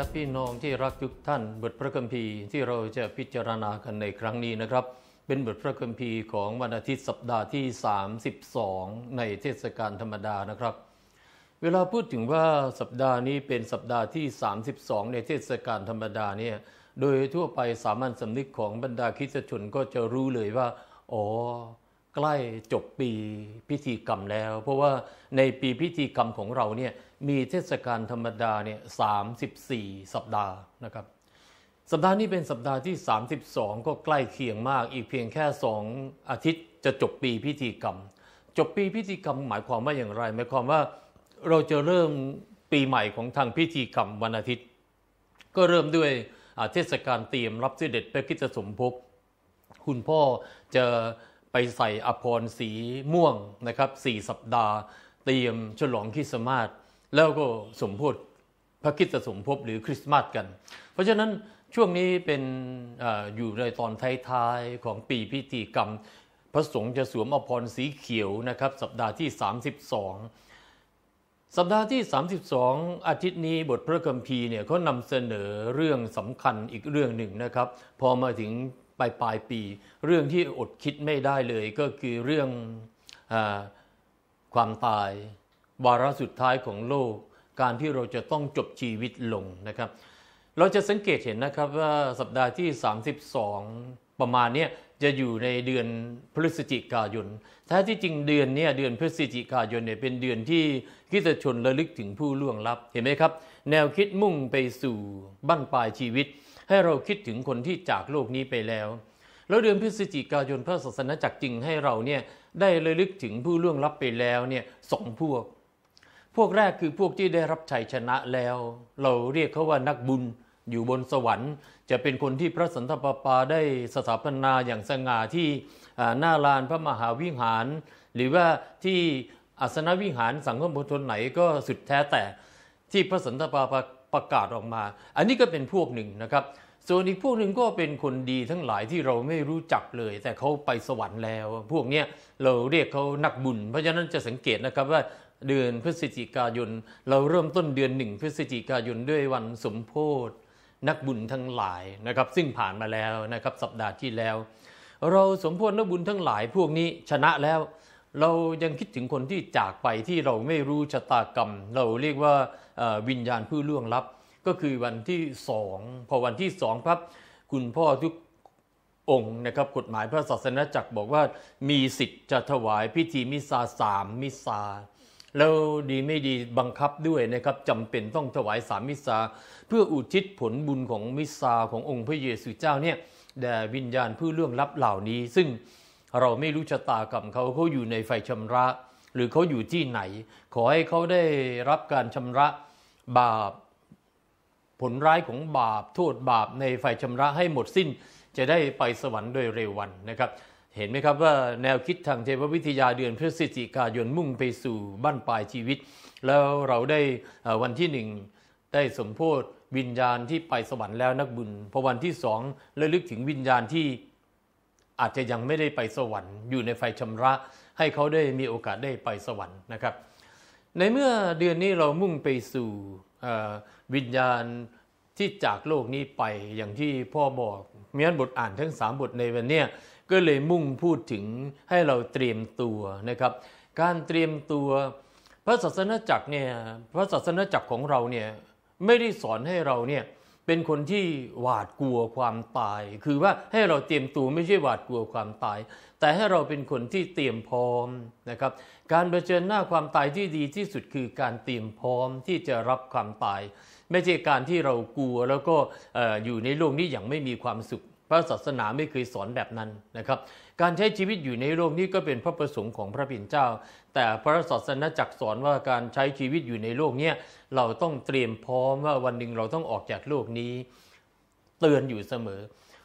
ครับพี่น้องที่รักทุกท่านบทพระคัมภีร์ที่เราจะพิจารณากันในครั้งนี้นะครับ เป็นบทพระคัมภีร์ของวันอาทิตย์สัปดาห์ที่ 32 ในเทศกาลธรรมดานะครับ เวลาพูดถึงว่าสัปดาห์นี้เป็นสัปดาห์ที่ 32 ในเทศกาลธรรมดาเนี่ยโดยทั่วไปสามัญสำนึกของบรรดาคริสตชนก็จะรู้เลยว่า อ๋อใกล้จบปีพิธีกรรมแล้ว เพราะว่าในปีพิธีกรรมของเราเนี่ย มีเทศกาลธรรมดาเนี่ยสาสัปดาห์นะครับ สัปดาห์นี้เป็นสัปดาห์ที่ 32 ก็ใกล้เคียงมาก อีกเพียงแค่2อาทิตย์ จะจบปีพิธีกรรม จบปีพิธีกรรมหมายความว่าอย่างไร หมายความว่าเราจะเริ่มปีใหม่ของทางพิธีกรรมวันอาทิตย์ ก็เริ่มด้วยเทศกาลเตรียมรับเสด็จพระคิดสมภพคุณพ่อจะไปใส่อภรณ์สีม่วงนะครับสี่สัปดาห์เตรียมฉลองคริสต์มาสแล้วก็สมโพธิพระคิดสมภพหรือคริสต์มาสกัน เพราะฉะนั้นช่วงนี้เป็นออยู่ในตอนท้ายๆ ของปีพิธีกรรม พระสงฆ์จะสวมอภรณ์สีเขียวนะครับสัปดาห์ที่ 32 สัปดาห์ที่ 32 อาทิตย์นี้บทพระคัมภีร์เนี่ยเขานำเสนอเรื่องสำคัญอีกเรื่องหนึ่งนะครับ พอมาถึงปลายปลายปีเรื่องที่อดคิดไม่ได้เลยก็คือเรื่องอความตาย วาระสุดท้ายของโลก การที่เราจะต้องจบชีวิตลงนะครับ เราจะสังเกตเห็นนะครับว่าสัปดาห์ที่ 32 ประมาณนี้จะอยู่ในเดือนพฤศจิกายนแท้ที่จริงเดือนนี้เดือนพฤศจิกายนเนี่ยเป็นเดือนที่คิสชนระลึกถึงผู้ล่วงลับเห็นไหมครับแนวคิดมุ่งไปสู่บั้นปลายชีวิตให้เราคิดถึงคนที่จากโลกนี้ไปแล้ว แล้วเดือนพฤศจิกายนพระศาสนาจักรจงให้เราเนี่ยได้ระลึกถึงผู้ล่วงลับไปแล้วเนี่ยสองพวก พวกแรกคือพวกที่ได้รับชัยชนะแล้ว เราเรียกเขาว่านักบุญอยู่บนสวรรค์ จะเป็นคนที่พระสันตะปาปาได้สถาปนาอย่างสง่าที่หน้าลานพระมหาวิหาร หรือว่าที่อาสนวิหารสังฆมณฑลไหนก็สุดแท้แต่ที่พระสันตะปาปาประกาศออกมา อันนี้ก็เป็นพวกหนึ่งนะครับ ส่วนอีกพวกหนึ่งก็เป็นคนดีทั้งหลายที่เราไม่รู้จักเลย แต่เขาไปสวรรค์แล้วพวกนี้เราเรียกเขานักบุญ เพราะฉะนั้นจะสังเกตนะครับว่าเดือนพฤศจิกายน เราเริ่มต้นเดือนหนึ่งพฤศจิกายนด้วยวันสมโพธินักบุญทั้งหลายนะครับ ซึ่งผ่านมาแล้วนะครับสัปดาห์ที่แล้ว เราสมโพธินักบุญทั้งหลาย พวกนี้ชนะแล้วเรายังคิดถึงคนที่จากไปที่เราไม่รู้ชะตากรรม เราเรียกว่าวิญญาณผู้ล่วงลับก็คือวันที่สองพอวันที่สองพับ คุณพ่อทุกองค์นะครับกฎหมายพระศาสนาจักรบอกว่า มีสิทธิ์จะถวายพิธีมิสาสามมิสาแล้วดีไม่ดีบังคับด้วยนะครับจำเป็นต้องถวายสามมิสาเพื่ออุทิศผลบุญของมิสาขององค์พระเยซูเจ้าเนี่ยแด่วิญญาณผู้ล่วงลับเหล่านี้ ซึ่งเราไม่รู้ชะตากรรมเขาเขาอยู่ในไฟชำระ หรือเขาอยู่ที่ไหน ขอให้เขาได้รับการชำระบาปผลร้ายของบาปโทษบาปในฝ่ายชำระให้หมดสิ้นจะได้ไปสวรรค์โดยเร็ววันนะครับ เห็นไหมครับว่าแนวคิดทางเทววิทยาเดือนพฤศจิกายนมุ่งไปสู่บ้านปลายชีวิต แล้วเราได้วันที่หนึ่งได้สมโพธิวิญญาณที่ไปสวรรค์แล้วนักบุญพอวันที่สองระลึกถึงวิญญาณที่อาจจะยังไม่ได้ไปสวรรค์ อยู่ในไฟชำระ ให้เขาได้มีโอกาสได้ไปสวรรค์นะครับในเมื่อเดือนนี้เรามุ่งไปสู่วิญญาณที่จากโลกนี้ไปอย่างที่พ่อบอกมีอันบทอ่านทั้ง3บทในวันนี้ ก็เลยมุ่งพูดถึงให้เราเตรียมตัวนะครับ การเตรียมตัวพระศาสนาจักรเนี่ยพระศาสนาจักรของเราเนี่ยไม่ได้สอนให้เราเนี่ยเป็นคนที่หวาดกลัวความตาย คือว่าให้เราเตรียมตัวไม่ใช่หวาดกลัวความตาย แต่ให้เราเป็นคนที่เตรียมพร้อม นะครับ การเผชิญหน้าความตายที่ดีที่สุดคือการเตรียมพร้อมที่จะรับความตาย ไม่ใช่การที่เรากลัวแล้วก็อยู่ในโลกนี้อย่างไม่มีความสุขพระศาสนาไม่เคยสอนแบบนั้นนะครับ การใช้ชีวิตอยู่ในโลกนี้ก็เป็นพระประสงค์ของพระบินเจ้า แต่พระศาสนาจักสอนว่าการใช้ชีวิตอยู่ในโลกนี้เราต้องเตรียมพร้อมว่าวันหนึ่งเราต้องออกจากโลกนี้เตือนอยู่เสมอ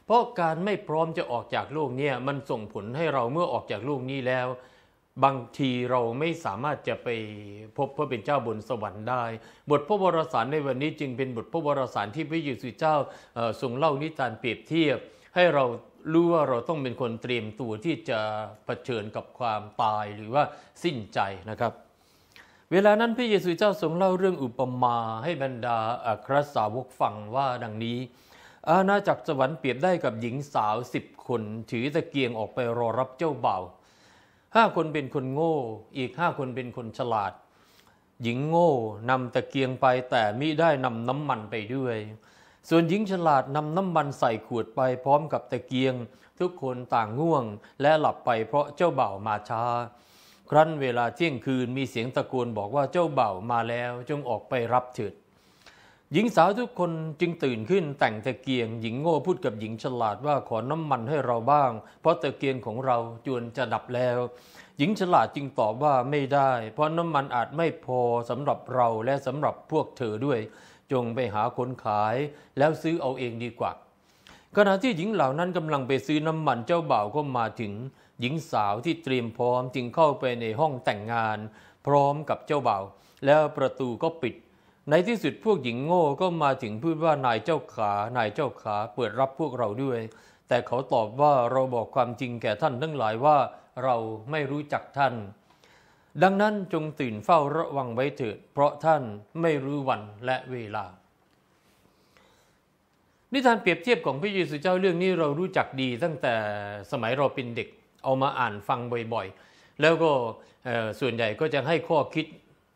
เพราะการไม่พร้อมจะออกจากโลกนี้มันส่งผลให้เราเมื่อออกจากโลกนี้แล้วบางทีเราไม่สามารถจะไปพบพระเป็นเจ้าบนสวรรค์ได้ บทพระวรสารในวันนี้จึงเป็นบทพระวรสารที่พระเยซูเจ้าทรงเล่านิทานเปรียบเทียบ ให้เรารู้ว่าเราต้องเป็นคนเตรียมตัว ที่จะะเผชิญกับความตายหรือว่าสิ้นใจนะครับ เวลานั้นพระเยซูเจ้าทรงเล่าเรื่องอุปมาให้บรรดาครสาวกฟังว่าดังนี้อาณาจักรสวรรค์เปรียบได้กับหญิงสาวสิบคน ถือตะเกียงออกไปรอรับเจ้าบ่าวห้าคนเป็นคนโง่ อีกห้าคนเป็นคนฉลาด หญิงโง่นำตะเกียงไปแต่มิได้นำน้ำมันไปด้วย ส่วนหญิงฉลาดนำน้ำมันใส่ขวดไปพร้อมกับตะเกียงทุกคนต่างง่วงและหลับไปเพราะเจ้าเบ่ามาช้าครั้นเวลาเที่ยงคืนมีเสียงตะโกนบอกว่าเจ้าเบ่ามาแล้วจงออกไปรับเถิดหญิงสาวทุกคนจึงตื่นขึ้นแต่งตะเกียง หญิงโง่พูดกับหญิงฉลาดว่าขอน้ำมันให้เราบ้าง เพราะตะเกียงของเราจวนจะดับแล้ว หญิงฉลาดจึงตอบว่าไม่ได้ เพราะน้ำมันอาจไม่พอสำหรับเราและสำหรับพวกเธอด้วย จงไปหาคนขายแล้วซื้อเอาเองดีกว่า ขณะที่หญิงเหล่านั้นกำลังไปซื้อน้ำมันเจ้าบ่าวก็มาถึงหญิงสาวที่เตรียมพร้อมจึงเข้าไปในห้องแต่งงาน พร้อมกับเจ้าบ่าวแล้วประตูก็ปิดในที่สุดพวกหญิงโง่ก็มาถึงพูดว่านายเจ้าขา นายเจ้าขาเปิดรับพวกเราด้วย แต่เขาตอบว่าเราบอกความจริงแก่ท่านทั้งหลายว่าเราไม่รู้จักท่าน ดังนั้นจงตื่นเฝ้าระวังไว้เถิดเพราะท่านไม่รู้วันและเวลา นิทานเปรียบเทียบของพระเยซูเจ้าเรื่องนี้เรารู้จักดีตั้งแต่สมัยเราเป็นเด็ก เอามาอ่านฟังบ่อยๆ แล้วก็ส่วนใหญ่ก็จะให้ข้อคิด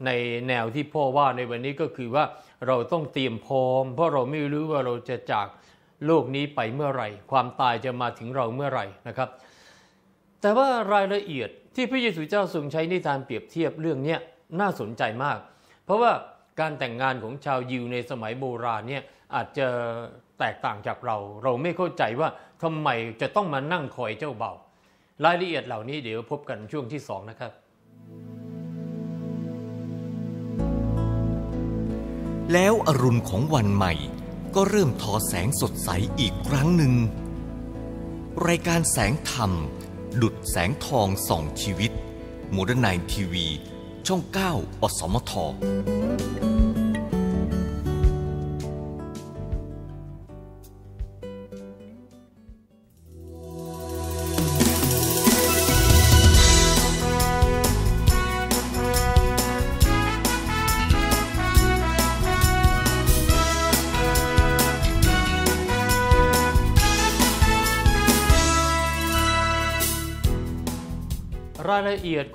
ในแนวที่พ่อว่าในวันนี้ก็คือว่าเราต้องเตรียมพร้อม เพราะเราไม่รู้ว่าเราจะจากโลกนี้ไปเมื่อไหร่ความตายจะมาถึงเราเมื่อไหร่นะครับ แต่ว่ารายละเอียดที่พระเยซูเจ้าทรงใช้ในทานเปรียบเทียบเรื่องนี้น่าสนใจมาก เพราะว่าการแต่งงานของชาวยิวในสมัยโบราณเนี่ยอาจจะแตกต่างจากเรา เราไม่เข้าใจว่าทำไมจะต้องมานั่งคอยเจ้าเบ่ารายละเอียดเหล่านี้เดี๋ยวพบกันช่วงที่สองนะครับแล้วอรุณของวันใหม่ก็เริ่มทอแสงสดใสอีกครั้งหนึ่ง รายการแสงธรรม ดุดแสงทองส่องชีวิตโมเดิร์นไนทีวีช่อง 9 อสมท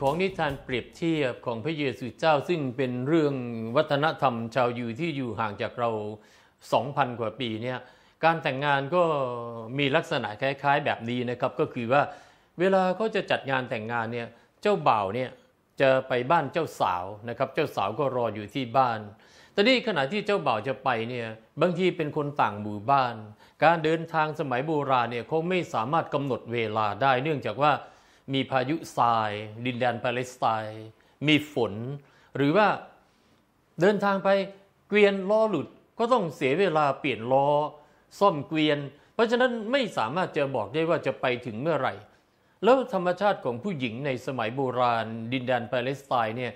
ของนิทานเปรียบเทียบของพระเยซูเจ้าซึ่งเป็นเรื่องวัฒนธรรมชาวยิวที่อยู่ห่างจากเรา 2,000กว่าปีเนี่ยการแต่งงานก็มีลักษณะคล้ายๆ แบบนี้นะครับก็คือว่าเวลาเขาจะจัดงานแต่งงานเนี่ยเจ้าบ่าวเนี่ยจะไปบ้านเจ้าสาวนะครับเจ้าสาวก็รออยู่ที่บ้าน ตอนนี้ขณะที่เจ้าบ่าวจะไปเนี่ยบางทีเป็นคนต่างหมู่บ้าน การเดินทางสมัยโบราณเนี่ยเขาไม่สามารถกำหนดเวลาได้เนื่องจากว่ามีพายุทรายดินแดนปาเลสไตน์มีฝน หรือว่าเดินทางไปเกวียนล้อหลุดก็ต้องเสียเวลาเปลี่ยนล้อ ซ่อมเกวียน เพราะฉะนั้นไม่สามารถจะบอกได้ว่าจะไปถึงเมื่อไหร่ แล้วธรรมชาติของผู้หญิงในสมัยโบราณ ดินแดนปาเลสไตน์เนี่ย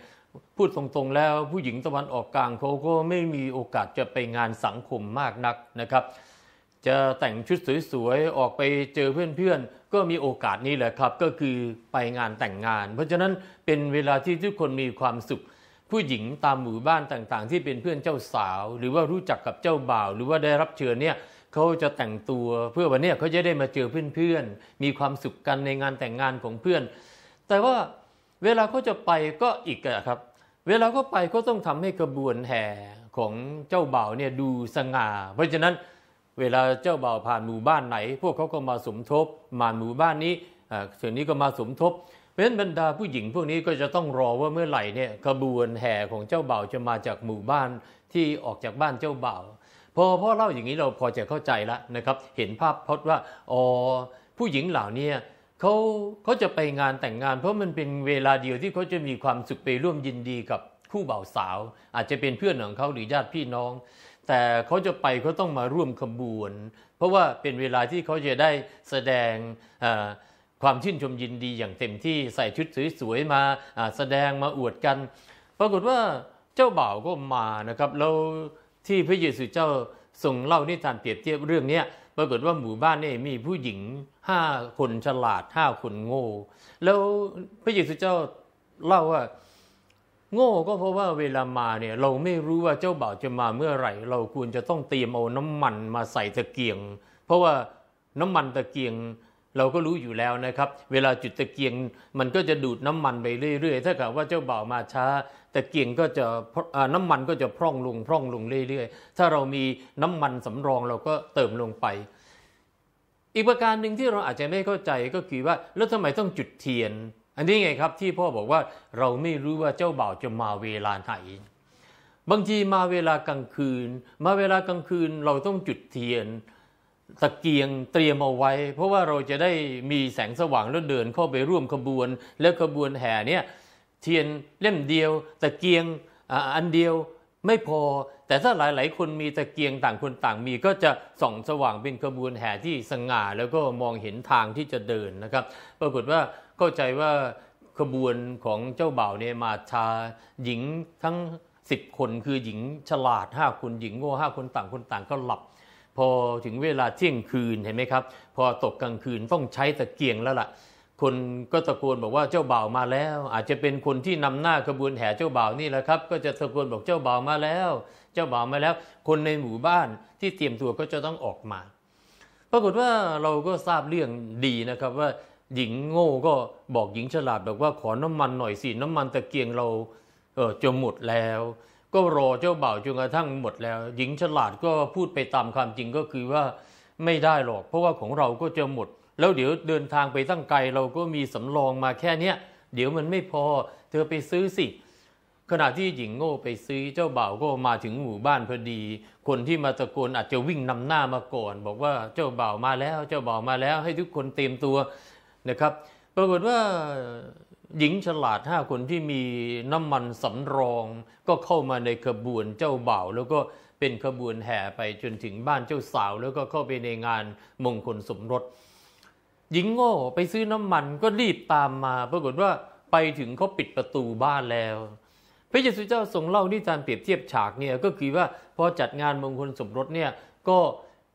พูดตรงๆ แล้วผู้หญิงตะวันออกกลางเขาก็ไม่มีโอกาสจะไปงานสังคมมากนักนะครับจะแต่งชุดสวยๆ ออกไปเจอเพื่อนๆ ก็มีโอกาสนี้แหละครับก็คือไปงานแต่งงาน เพราะฉะนั้นเป็นเวลาที่ทุกคนมีความสุข ผู้หญิงตามหมู่บ้านต่างๆ ที่เป็นเพื่อนเจ้าสาว หรือว่ารู้จักกับเจ้าบ่าว หรือว่าได้รับเชิญเนี่ยเขาจะแต่งตัวเพื่อวันนี้เขาจะได้มาเจอเพื่อนๆ มีความสุขกันในงานแต่งงานของเพื่อน แต่ว่าเวลาเขาจะไปก็อีกครับ เวลาเขาไปเขาต้องทำให้กระบวนแห่ของเจ้าบ่าวเนี่ยดูสง่าเพราะฉะนั้นเวลาเจ้าบ่าว ผ่านหมู่บ้านไหน พวกเขาก็มาสมทบมาหมู่บ้านนี้ส่วนนี้ก็มาสมทบ เพราะฉะนั้นบรรดาผู้หญิงพวกนี้ก็จะต้องรอว่าเมื่อไหร่เนี่ยขบวนแห่ของเจ้าบ่าวจะมาจากหมู่บ้านที่ออกจากบ้านเจ้าบ่าวพอพ่อเล่าอย่างนี้เราพอจะเข้าใจแล้วนะครับ เห็นภาพพจน์ว่าอ๋อผู้หญิงเหล่านี้เขาเขาจะไปงานแต่งงาน เพราะมันเป็นเวลาเดียวที่เขาจะมีความสุขไปร่วมยินดีกับคู่บ่าวสาว อาจจะเป็นเพื่อนของเขาหรือญาติพี่น้องแต่เขาจะไปเขาต้องมาร่วมขบวนเพราะว่าเป็นเวลาที่เขาจะได้แสดงความชื่นชมยินดีอย่างเต็มที่ใส่ชุดสวยๆมาแสดงมาอวดกัน ปรากฏว่าเจ้าบ่าวก็มานะครับแล้วที่พระเยซูเจ้าส่งเล่านิทานเปรียบเทียบเรื่องนี้ปรากฏว่าหมู่บ้านนี่มีผู้หญิงห้าคนฉลาดห้าคนโง่แล้วพระเยซูเจ้าเล่าว่าโง่ก็เพราะว่าเวลามาเนี่ยเราไม่รู้ว่าเจ้าบ่าวจะมาเมื่อไหร่ เราควรจะต้องเตรียมเอาน้ำมันมาใส่ตะเกียง เพราะว่าน้ำมันตะเกียงเราก็รู้อยู่แล้วนะครับ เวลาจุดตะเกียงมันก็จะดูดน้ำมันไปเรื่อย ๆ ถ้าเกิดว่าเจ้าบ่าวมาช้าตะเกียงก็จะน้ำมันก็จะพร่องลงพร่องลงเรื่อยๆถ้าเรามีน้ำมันสำรองเราก็เติมลงไป อีกประการหนึ่งที่เราอาจจะไม่เข้าใจก็คือว่าแล้วทำไมต้องจุดเทียนอันนี้ไงครับที่พ่อบอกว่าเราไม่รู้ว่าเจ้าบ่าวจะมาเวลาไหนบางทีมาเวลากลางคืน มาเวลากลางคืนเราต้องจุดเทียนตะเกียงเตรียมเอาไว้ เพราะว่าเราจะได้มีแสงสว่างแล้วเดินเข้าไปร่วมขบวนแล้วขบวนแห่เนี่ยเทียนเล่มเดียวตะเกียงอันเดียวไม่พอ แต่ถ้าหลาย ๆ คนมีตะเกียงต่างคนต่าง มีก็จะส่องสว่างเป็นขบวนแห่ที่สง่า แล้วก็มองเห็นทางที่จะเดินนะครับ ปรากฏว่าเข้าใจว่าขบวนของเจ้าบ่าวเนี่ยมาชาหญิงทั้ง10คนคือหญิงฉลาด5คนหญิงโง่5คนต่างคนต่างก็หลับ พอถึงเวลาเที่ยงคืนเห็นไหมครับ พอตกกลางคืนต้องใช้ตะเกียงแล้วละ่ะ คนก็ตะโกนบอกว่าเจ้าบ่าวมาแล้ว อาจจะเป็นคนที่นำหน้าขบวนแห่เจ้าบ่าวนี่แหละครับ ก็จะตะโกนบอกเจ้าบ่าวมาแล้ว เจ้าบ่าวมาแล้ว คนในหมู่บ้านที่เตรียมตัวก็จะต้องออกมา ปรากฏว่าเราก็ทราบเรื่องดีนะครับว่าหญิงโง่ก็บอกหญิงฉลาดบอกว่าขอน้ำมันหน่อยสิน้ำมันตะเกียงเรา เออจะหมดแล้ว ก็รอเจ้าบ่าวจนกระทั่งหมดแล้วหญิงฉลาดก็พูดไปตามความจริงก็คือว่าไม่ได้หรอกเพราะว่าของเราก็จะหมด แล้วเดี๋ยวเดินทางไปตั้งไกลเราก็มีสำรองมาแค่เนี้ยเดี๋ยวมันไม่พอเธอไปซื้อสิ ขณะที่หญิงโง่ไปซื้อ เจ้าบ่าวก็มาถึงหมู่บ้านพอดี คนที่มาตะโกนอาจจะวิ่งนำหน้ามาก่อน บอกว่าเจ้าบ่าวมาแล้ว เจ้าบ่าวมาแล้วให้ทุกคนเตรียมตัวนะครับ ปรากฏว่าหญิงฉลาดห้าคนที่มีน้ำมันสำรอง ก็เข้ามาในขบวนเจ้าบ่าว แล้วก็เป็นขบวนแห่ไปจนถึงบ้านเจ้าสาว แล้วก็เข้าไปในงานมงคลสมรส หญิงโง่ไปซื้อน้ำมันก็รีบตามมาปรากฏว่าไปถึงเขาปิดประตูบ้านแล้วพระเยซูเจ้าทรงเล่านิทานเปรียบเทียบฉากเนี่ยก็คือว่าพอจัดงานมงคลสมรสเนี่ยก็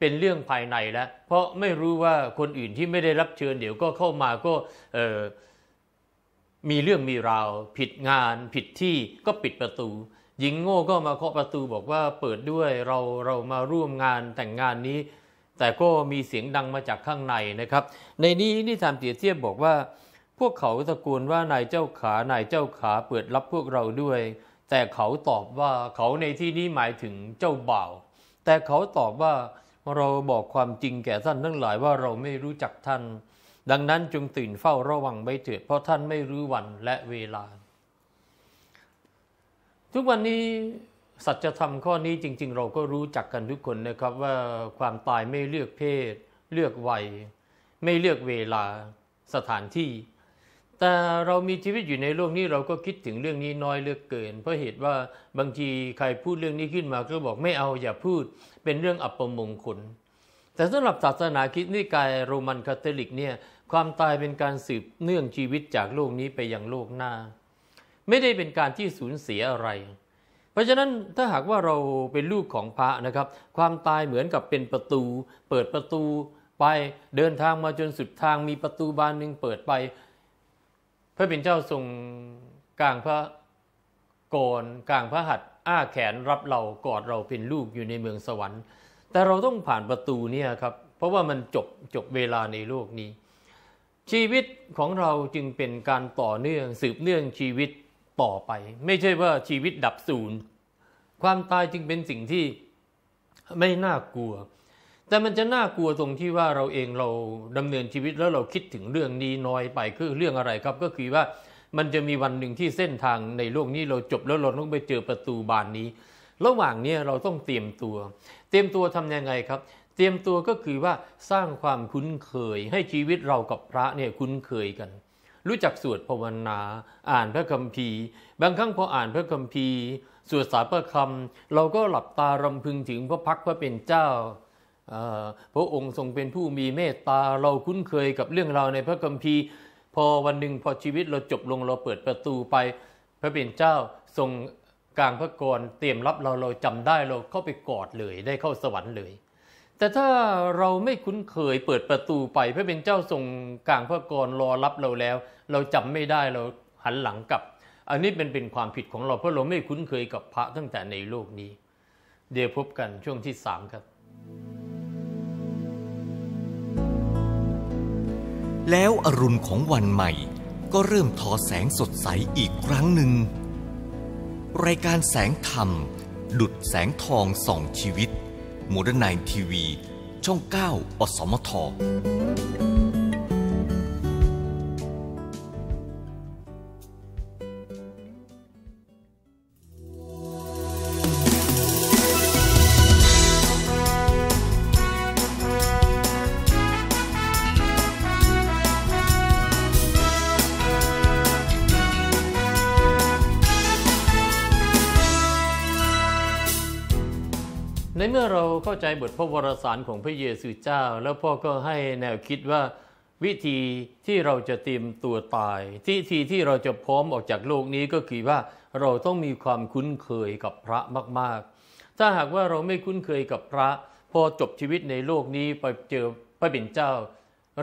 เป็นเรื่องภายในแล้วเพราะไม่รู้ว่าคนอื่นที่ไม่ได้รับเชิญ เดี๋ยวก็เข้ามาก็มีเรื่องมีราวผิดงาน ผิดที่ก็ปิดประตู หญิงโง่ก็มาเคาะประตูบอกว่า เปิดด้วยเราเรามาร่วมงานแต่งงานนี้ แต่ก็มีเสียงดังมาจากข้างในนะครับ ในนี้นิทานเตียเทียบบอกว่าพวกเขาตะโกนว่านายเจ้าขา นายเจ้าขา เปิดรับพวกเราด้วย แต่เขาตอบว่าเขาในที่นี้หมายถึงเจ้าบ่าว แต่เขาตอบว่าเราบอกความจริงแก่ท่านทั้งหลายว่าเราไม่รู้จักท่านดังนั้นจงตื่นเฝ้าระวังไว้เถิดเพราะท่านไม่รู้วันและเวลา ทุกวันนี้สัจธรรมข้อนี้จริง ๆ เราก็รู้จักกันทุกคนนะครับ ว่าความตายไม่เลือกเพศ เลือกวัย ไม่เลือกเวลาสถานที่แต่เรามีชีวิตอยู่ในโลกนี้เราก็คิดถึงเรื่องนี้น้อยเหลือเกิน เพราะเหตุว่าบางทีใครพูดเรื่องนี้ขึ้นมาก็บอกไม่เอาอย่าพูดเป็นเรื่องอัปมงคลแต่สำหรับศาสนาคิดนิกายโรมันคาทอลิกเนี่ยความตายเป็นการสืบเนื่องชีวิตจากโลกนี้ไปยังโลกหน้า ไม่ได้เป็นการที่สูญเสียอะไร เพราะฉะนั้นถ้าหากว่าเราเป็นลูกของพระนะครับ ความตายเหมือนกับเป็นประตู เปิดประตูไปเดินทางมาจนสุดทางมีประตูบานหนึ่งเปิดไปพระบินเจ้าทรงกลางพระโกนกลางพระหัต์อ้าแขนรับเรากอดเราเป็นลูกอยู่ในเมืองสวรรค์ แต่เราต้องผ่านประตูเนี่ยครับ เพราะว่ามันจบจบเวลาในโลกนี้ ชีวิตของเราจึงเป็นการต่อเนื่องสืบเนื่องชีวิตต่อไป ไม่ใช่ว่าชีวิตดับศูนย์ ความตายจึงเป็นสิ่งที่ไม่น่ากลัวแต่มันจะน่ากลัวตรงที่ว่าเราเองเรา ดำเนินชีวิตแล้วเราคิดถึงเรื่องนี้น้อยไปคือเรื่องอะไรครับ ก็คือว่า มันจะมีวันหนึ่งที่เส้นทางในโลกนี้เราจบแล้วเราต้องไปเจอประตูบานนี้ ระหว่างนี้เราต้องเตรียมตัว เตรียมตัวทํำยังไงครับ เตรียมตัวก็คือว่าสร้างความคุ้นเคย ให้ชีวิตเรากับพระเนี่ยคุ้นเคยกัน รู้จักสวดภาวนาอ่านพระคัมภีร์ บางครั้งพออ่านพระคัมภีร์ สวดสาพระคำเราก็หลับตารำพึงถึงพระพักพระเป็นเจ้าพระองค์ทรงเป็นผู้มีเมตตาเราคุ้นเคยกับเรื่องราวในพระคัมภีร์ พอวันหนึ่งพอชีวิตเราจบลงเราเปิดประตูไป พระเป็นเจ้าทรงกลางพระกรเตรียมรับเราเรา จำได้เราเข้าไปกอดเลยได้เข้าสวรรค์เลย แต่ถ้าเราไม่คุ้นเคยเปิดประตูไปพระเป็นเจ้าทรงกลางพระกรรอรับเราแล้ว เราจำไม่ได้เราหันหลังกลับ อันนี้เป็นเป็นความผิดของเราเพราะเราไม่คุ้นเคยกับพระตั้งแต่ในโลกนี้ เดี๋ยวพบกันช่วงที่สามครับแล้วอรุณของวันใหม่ก็เริ่มทอแสงสดใสอีกครั้งหนึ่ง รายการแสงธรรม ดุดแสงทองส่องชีวิตโมเดิร์นไนทีวีช่อง 9 อสมทในเมื่อเราเข้าใจบทพระวรสารของพระเยซูเจ้า แล้วพ่อก็ให้แนวคิดว่าวิธีที่เราจะเตรียมตัวตายที่ทีที่เราจะพร้อมออกจากโลกนี้ก็คือว่าเราต้องมีความคุ้นเคยกับพระมากๆ ถ้าหากว่าเราไม่คุ้นเคยกับพระ พอจบชีวิตในโลกนี้ไปเจอพระบิดเจ้า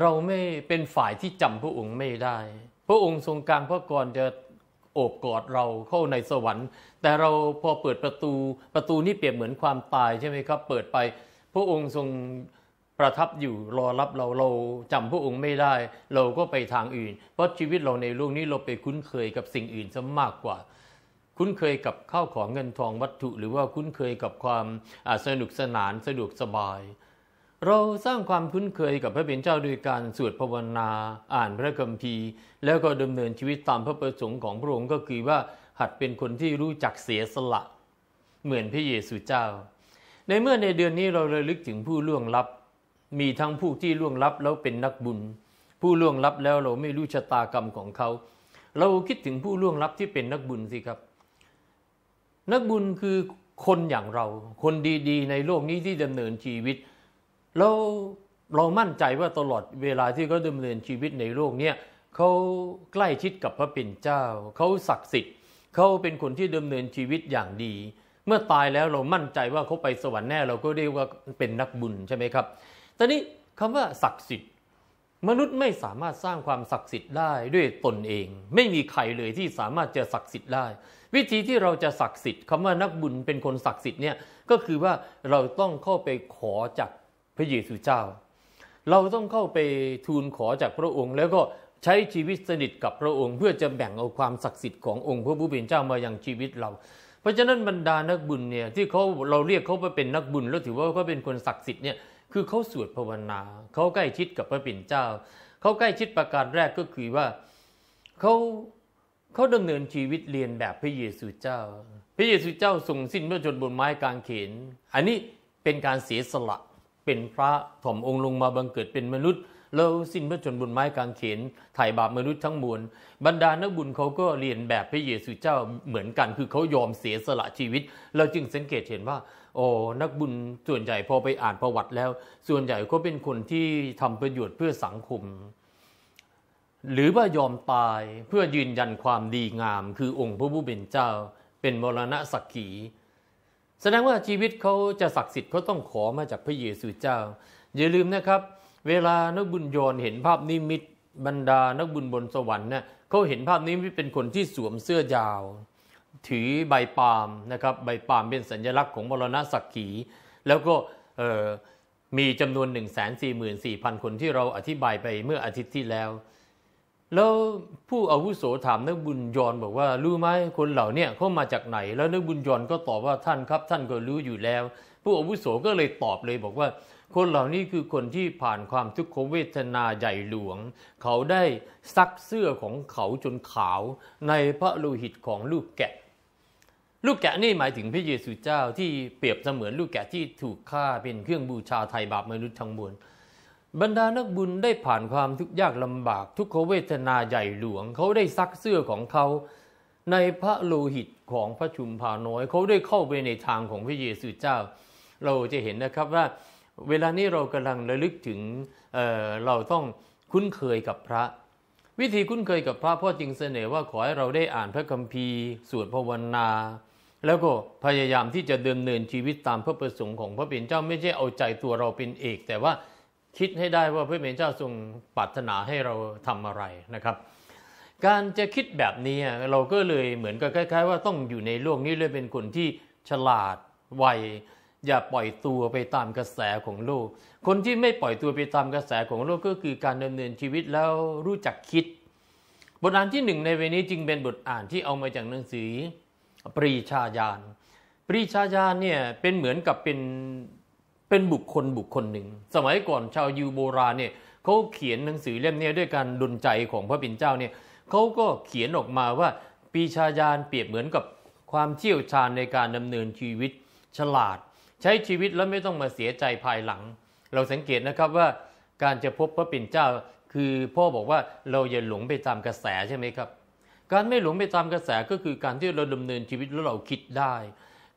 เราไม่เป็นฝ่ายที่จำพระองค์ไม่ได้ พระองค์ทรงกลางพระกรจะโอบกอดเราเข้าในสวรรค์ แต่เราพอเปิดประตูประตูนี่เปรียบเหมือนความตายใช่ไหมครับเปิดไป พระองค์ทรงประทับอยู่รอรับเราเราจำพระองค์ไม่ได้เราก็ไปทางอื่น เพราะชีวิตเราในโลกนี้เราไปคุ้นเคยกับสิ่งอื่นซะมากกว่า คุ้นเคยกับข้าวของเงินทองวัตถุหรือว่าคุ้นเคยกับความสนุกสนานสะดวกสบายเราสร้างความคุ้นเคยกับพระเป็นเจ้าโดยการสวดภาวนาอ่านพระคัมภีร์ แล้วก็ดำเนินชีวิตตามพระประสงค์ของพระองค์ก็คือว่าหัดเป็นคนที่รู้จักเสียสละ เหมือนพระเยซูเจ้า ในเมื่อในเดือนนี้เราเลยลึกถึงผู้ล่วงลับ มีทั้งผู้ที่ล่วงลับแล้วเป็นนักบุญ ผู้ล่วงลับแล้วเราไม่รู้ชะตากรรมของเขา เราคิดถึงผู้ล่วงลับที่เป็นนักบุญสิครับ นักบุญคือคนอย่างเรา คนดีๆ ในโลกนี้ที่ดำเนินชีวิตแล้วเรามั่นใจว่าตลอดเวลาที่เขาดำเนินชีวิตในโลกเนี้ยเขาใกล้ชิดกับพระปิ่นเจ้า เขาศักดิ์สิทธิ์ เขาเป็นคนที่ดำเนินชีวิตอย่างดี เมื่อตายแล้วเรามั่นใจว่าเขาไปสวรรค์แน่เราก็เรียกว่าเป็นนักบุญใช่ไหมครับ ตอนนี้คำว่าศักดิ์สิทธิ์มนุษย์ไม่สามารถสร้างความศักดิ์สิทธิ์ได้ด้วยตนเอง ไม่มีใครเลยที่สามารถจะศักดิ์สิทธิ์ได้ วิธีที่เราจะศักดิ์สิทธิ์คำว่านักบุญเป็นคนศักดิ์สิทธิ์เนี่ยก็คือว่าเราต้องเข้าไปขอจากพระเยซูเจ้า เราต้องเข้าไปทูลขอจากพระองค์ แล้วก็ใช้ชีวิตสนิทกับพระองค์ เพื่อจะแบ่งเอาความศักดิ์สิทธิ์ขององค์พระผู้เป็นเจ้ามาอย่างชีวิตเรา เพราะฉะนั้นบรรดานักบุญเนี่ยที่เขาเราเรียกเขาว่าเป็นนักบุญแล้วถือว่าเขาเป็นคนศักดิ์สิทธิ์เนี่ยคือเขาสวดภาวนาเขาใกล้ชิดกับพระผู้เป็นเจ้าเขาใกล้ชิดประการแรกก็คือว่าเขาเขาดำเนินชีวิตเรียนแบบพระเยซูเจ้า พระเยซูเจ้าทรงสิ้นพระชนบนไม้กางเขน อันนี้เป็นการเสียสละเป็นพระถ่อมองค์ลงมาบังเกิดเป็นมนุษย์ แล้วสิ้นพระชนบนไม้กางเขน ถ่ายบาปมนุษย์ทั้งมวลบรรดานักบุญเขาก็เรียนแบบพระเยซูเจ้าเหมือนกัน คือเขายอมเสียสละชีวิตเราจึงสังเกตเห็นว่า โอ้นักบุญส่วนใหญ่พอไปอ่านประวัติแล้ว ส่วนใหญ่ก็เป็นคนที่ทำประโยชน์เพื่อสังคม หรือว่ายอมตายเพื่อยืนยันความดีงาม คือองค์พระผู้เป็นเจ้าเป็นมรณะสักขีแสดงว่าชีวิตเขาจะศักดิ์สิทธิ์เขาต้องขอมาจากพระเยซูเจ้า อย่าลืมนะครับ เวลานักบุญยนเห็นภาพนิมิต บรรดานักบุญบนสวรรค์เนี่ยเขาเห็นภาพนิมิตเป็นคนที่สวมเสื้อยาว ถือใบปาล์มนะครับ ใบปาล์มเป็นสัญลักษณ์ของมรณะสักขี แล้วก็มีจำนวน 1 4 4 0 0 0 คนที่เราอธิบายไปเมื่ออาทิตย์ที่แล้วแล้วผู้อาวุโสถามนักบุญยอนบอกว่ารู้ไหมคนเหล่านี้เขามาจากไหน แล้วนักบุญยอนก็ตอบว่าท่านครับ ท่านก็รู้อยู่แล้ว ผู้อาวุโสก็เลยตอบเลยบอกว่า คนเหล่านี้คือคนที่ผ่านความทุกขเวทนาใหญ่หลวง เขาได้ซักเสื้อของเขาจนขาวในพระโลหิตของลูกแกะ ลูกแกะนี่หมายถึงพระเยซูเจ้าที่เปรียบเสมือนลูกแกะที่ถูกฆ่าเป็นเครื่องบูชาไทยบาปมนุษย์ทั้งมวลบรรดานักบุญได้ผ่านความทุกข์ยากลำบาก ทุกขเวทนาใหญ่หลวงเขาได้ซักเสื้อของเขาในพระโลหิตของพระชุมพาน้อยเขาได้เข้าไปในทางของพระเยซูเจ้า เราจะเห็นนะครับว่าเวลานี้เรากำลังระลึกถึงเเราต้องคุ้นเคยกับพระ วิธีคุ้นเคยกับพระพ่อจึงเสนอว่าขอให้เราได้อ่านพระคัมภีร์สวดภาวนาแล้วก็พยายามที่จะเดินเนินชีวิตตามพระประสงค์ของพระเป็นเจ้าไม่ใช่เอาใจตัวเราเป็นเอกแต่ว่าคิดให้ได้ว่าพระเม็นเจ้าทรงปรารถนาให้เราทำอะไรนะครับ การจะคิดแบบนี้เราก็เลยเหมือนกับคล้ายๆ ว่าต้องอยู่ในโลกนี้เลยเป็นคนที่ฉลาดไวอย่าปล่อยตัวไปตามกระแสของโลก คนที่ไม่ปล่อยตัวไปตามกระแสของโลกก็คือการดำเนินชีวิตแล้วรู้จักคิด บทอ่านที่หนึ่งในเวนี้จึงเป็นบทอ่านที่เอามาจากหนังสือ ปรีชาญาณปรีชาญาณเนี่ยเป็นเหมือนกับเป็นเป็นบุคคลบุคคลหนึ่งสมัยก่อนชาวยูโบราณเนี่ยเขาเขียนหนังสือเล่มนี้ด้วยการดลใจของพระบิ่นเจ้าเนี่ยเขาก็เขียนออกมาว่าปีชาญาณเปรียบเหมือนกับความเชี่ยวชาญ ในการดำเนินชีวิตฉลาด ใช้ชีวิตแล้วไม่ต้องมาเสียใจภายหลัง เราสังเกตนะครับว่าการจะพบพระปิ่นเจ้าคือพ่อบอกว่าเราอย่าหลงไปตามกระแสใช่ไหมครับ การไม่หลงไปตามกระแสก็คือการที่เราดำเนินชีวิตแล้วเราคิดได้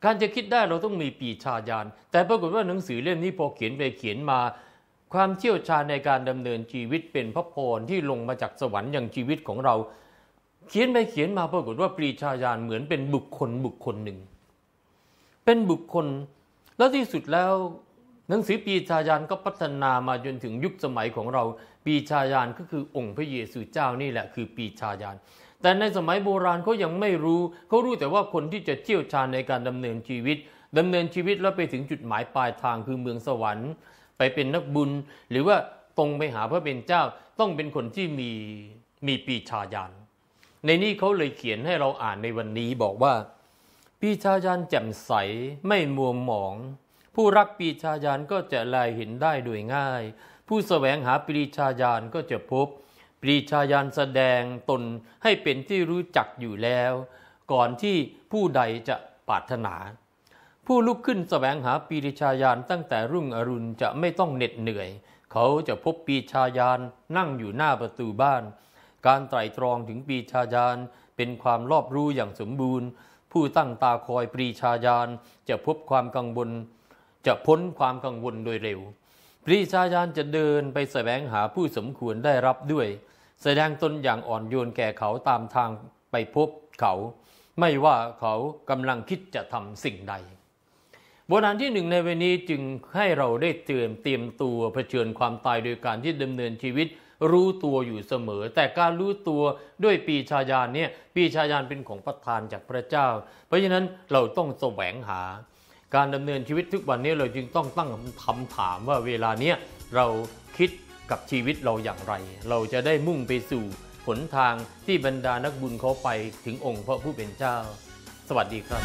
การจะคิดได้เราต้องมีปีชาญาณแต่ปรากฏว่าหนังสือเล่มนี้พอเขียนไปเขียนมาความเชี่ยวชาญในการดำเนินชีวิตเป็นพระพรที่ลงมาจากสวรรค์อย่างชีวิตของเรา เขียนไปเขียนมาปรากฏว่าปีชาญาณเหมือนเป็นบุคคลบุคคลหนึ่ง เป็นบุคคลแล้วที่สุดแล้ว หนังสือปีชาญาณก็พัฒนามาจนถึงยุคสมัยของเราปีชาญาณก็คือองค์พระเยซูเจ้านี่แหละคือปีชาญาณแต่ในสมัยโบราณเขายังไม่รู้ เขารู้แต่ว่าคนที่จะเชี่ยวชาญในการดำเนินชีวิต ดำเนินชีวิตแล้วไปถึงจุดหมายปลายทางคือเมืองสวรรค์ ไปเป็นนักบุญหรือว่าตรงไปหาพระเป็นเจ้า ต้องเป็นคนที่มีมีปีชาญานในนี้เขาเลยเขียนให้เราอ่านในวันนี้บอกว่าปีชาญานแจ่มใสไม่มัวหมอง ผู้รักปีชาญานก็จะลายเห็นได้โดยง่าย ผู้แสวงหาปีชาญานก็จะพบปรีชาญาณแสดงตนให้เป็นที่รู้จักอยู่แล้วก่อนที่ผู้ใดจะปรารถนา ผู้ลุกขึ้นแสวงหาปีริชาญาณตั้งแต่รุ่งอรุณจะไม่ต้องเหน็ดเหนื่อย เขาจะพบปีชาญาณนั่งอยู่หน้าประตูบ้าน การไตรตรองถึงปีชาญาณเป็นความรอบรู้อย่างสมบูรณ์ ผู้ตั้งตาคอยปรีชาญาณจะพบความกังวล จะพ้นความกังวลโดยเร็ว ปรีชาญาณจะเดินไปแสวงหาผู้สมควรได้รับด้วยแสดงตนอย่างอ่อนโยนแก่เขาตามทางไปพบเขา ไม่ว่าเขากำลังคิดจะทำสิ่งใดบทอันที่หนึ่งในวันนี้จึงให้เราได้เตือนเตรียมตัวเผชิญความตายโดยการที่ดำเนินชีวิตรู้ตัวอยู่เสมอ แต่การรู้ตัวด้วยปีชายานเนี่ย ปีชายานเป็นของประทานจากพระเจ้า เพราะฉะนั้นเราต้องแสวงหาการดำเนินชีวิตทุกวันนี้เราจึงต้องตั้งคำถามว่าเวลาเนี้ยเราคิดกับชีวิตเราอย่างไร เราจะได้มุ่งไปสู่หนทางที่บรรดานักบุญเขาไปถึงองค์พระผู้เป็นเจ้า สวัสดีครับ